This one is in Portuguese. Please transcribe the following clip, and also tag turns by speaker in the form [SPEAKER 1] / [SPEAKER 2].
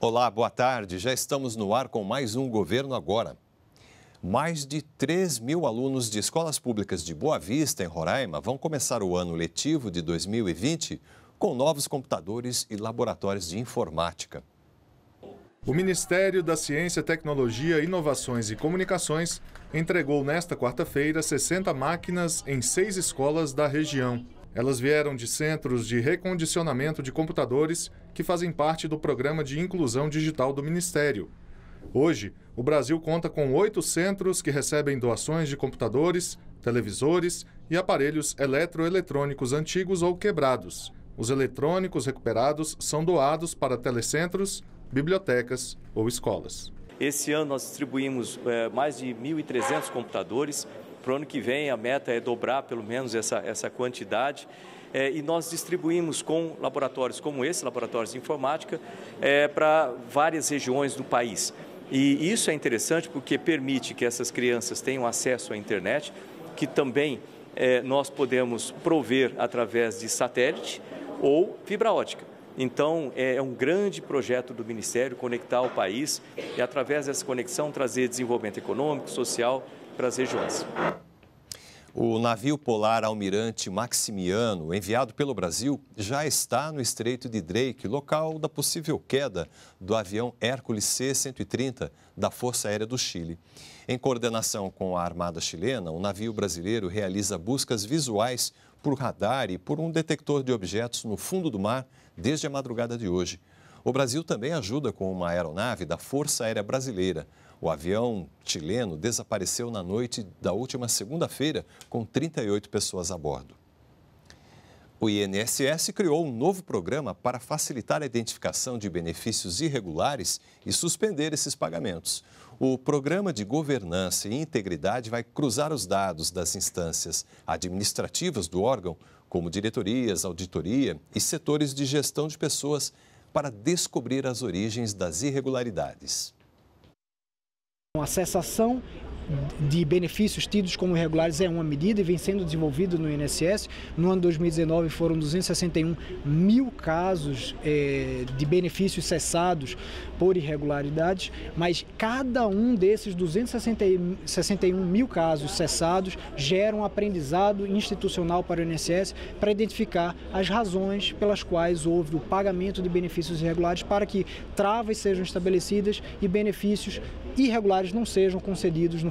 [SPEAKER 1] Olá, boa tarde. Já estamos no ar com mais um Governo Agora. Mais de 3 mil alunos de escolas públicas de Boa Vista, em Roraima, vão começar o ano letivo de 2020 com novos computadores e laboratórios de informática.
[SPEAKER 2] O Ministério da Ciência, Tecnologia, Inovações e Comunicações entregou nesta quarta-feira 60 máquinas em seis escolas da região. Elas vieram de centros de recondicionamento de computadores que fazem parte do programa de inclusão digital do Ministério. Hoje, o Brasil conta com oito centros que recebem doações de computadores, televisores e aparelhos eletroeletrônicos antigos ou quebrados. Os eletrônicos recuperados são doados para telecentros, bibliotecas ou escolas.
[SPEAKER 3] Esse ano nós distribuímos é, mais de 1.300 computadores, para o ano que vem, a meta é dobrar pelo menos essa, essa quantidade. É, e nós distribuímos com laboratórios como esse, laboratórios de informática, é, para várias regiões do país. E isso é interessante porque permite que essas crianças tenham acesso à internet, que também é, nós podemos prover através de satélite ou fibra ótica. Então, é, é um grande projeto do Ministério conectar o país e, através dessa conexão, trazer desenvolvimento econômico, social para as regiões.
[SPEAKER 1] O navio polar Almirante Maximiano, enviado pelo Brasil, já está no Estreito de Drake, local da possível queda do avião Hércules C-130 da Força Aérea do Chile. Em coordenação com a Armada Chilena, o navio brasileiro realiza buscas visuais por radar e por um detector de objetos no fundo do mar desde a madrugada de hoje. O Brasil também ajuda com uma aeronave da Força Aérea Brasileira. O avião chileno desapareceu na noite da última segunda-feira, com 38 pessoas a bordo. O INSS criou um novo programa para facilitar a identificação de benefícios irregulares e suspender esses pagamentos. O Programa de Governança e Integridade vai cruzar os dados das instâncias administrativas do órgão, como diretorias, auditoria e setores de gestão de pessoas, para descobrir as origens das irregularidades.
[SPEAKER 4] A cessação de benefícios tidos como irregulares é uma medida e vem sendo desenvolvido no INSS. No ano de 2019 foram 261 mil casos é, de benefícios cessados por irregularidades, mas cada um desses 261 mil casos cessados gera um aprendizado institucional para o INSS para identificar as razões pelas quais houve o pagamento de benefícios irregulares para que travas sejam estabelecidas e benefícios irregulares não sejam concedidos no